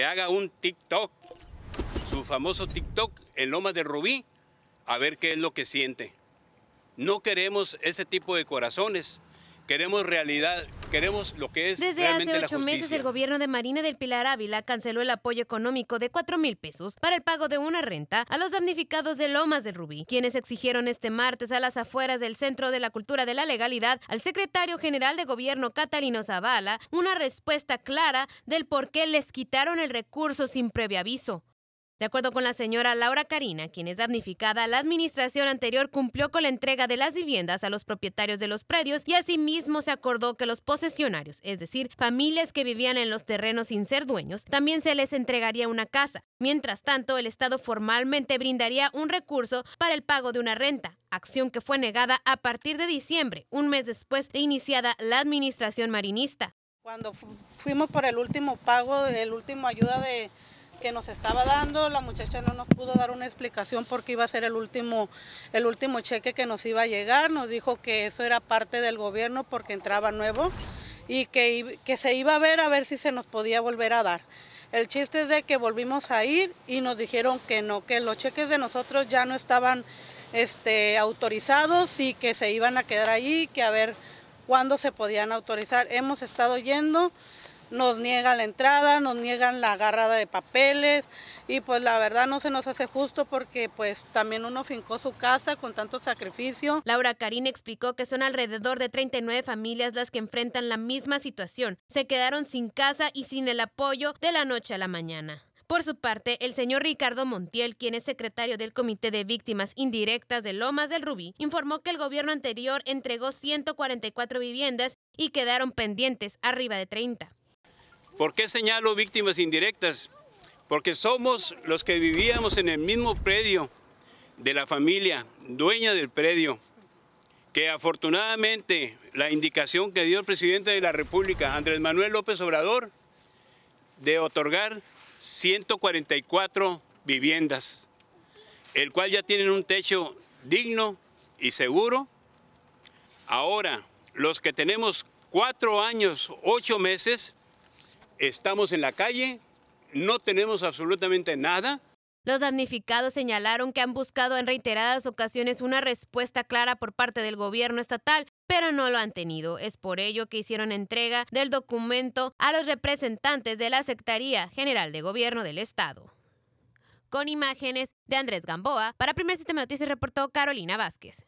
que haga un TikTok, su famoso TikTok el loma de Rubí, a ver qué es lo que siente. No queremos ese tipo de corazones, queremos realidad, lo que es. Desde hace ocho meses el gobierno de Marina del Pilar Ávila canceló el apoyo económico de cuatro mil pesos para el pago de una renta a los damnificados de Lomas de Rubí, quienes exigieron este martes a las afueras del Centro de la Cultura de la Legalidad al secretario general de gobierno Catalino Zavala una respuesta clara del por qué les quitaron el recurso sin previo aviso. De acuerdo con la señora Laura Karina, quien es damnificada, la administración anterior cumplió con la entrega de las viviendas a los propietarios de los predios y asimismo se acordó que los posesionarios, es decir, familias que vivían en los terrenos sin ser dueños, también se les entregaría una casa. Mientras tanto, el Estado formalmente brindaría un recurso para el pago de una renta, acción que fue negada a partir de diciembre, un mes después de iniciada la administración marinista. Cuando fuimos por el último pago, el último ayuda de que nos estaba dando, la muchacha no nos pudo dar una explicación porque iba a ser el último, el último cheque que nos iba a llegar, nos dijo que eso era parte del gobierno porque entraba nuevo y que, que se iba a ver a ver si se nos podía volver a dar. El chiste es de que volvimos a ir y nos dijeron que no, que los cheques de nosotros ya no estaban este, autorizados y que se iban a quedar allí, que a ver cuándo se podían autorizar. Hemos estado yendo nos niegan la entrada, nos niegan la agarrada de papeles y pues la verdad no se nos hace justo porque pues también uno fincó su casa con tanto sacrificio. Laura Karin explicó que son alrededor de 39 familias las que enfrentan la misma situación. Se quedaron sin casa y sin el apoyo de la noche a la mañana. Por su parte, el señor Ricardo Montiel, quien es secretario del Comité de Víctimas Indirectas de Lomas del Rubí, informó que el gobierno anterior entregó 144 viviendas y quedaron pendientes arriba de 30. ¿Por qué señalo víctimas indirectas? Porque somos los que vivíamos en el mismo predio de la familia, dueña del predio, que afortunadamente la indicación que dio el presidente de la República, Andrés Manuel López Obrador, de otorgar 144 viviendas, el cual ya tienen un techo digno y seguro. Ahora, los que tenemos cuatro años, ocho meses, Estamos en la calle, no tenemos absolutamente nada. Los damnificados señalaron que han buscado en reiteradas ocasiones una respuesta clara por parte del gobierno estatal, pero no lo han tenido. Es por ello que hicieron entrega del documento a los representantes de la Secretaría General de Gobierno del Estado. Con imágenes de Andrés Gamboa, para Primer Sistema de Noticias reportó Carolina Vázquez.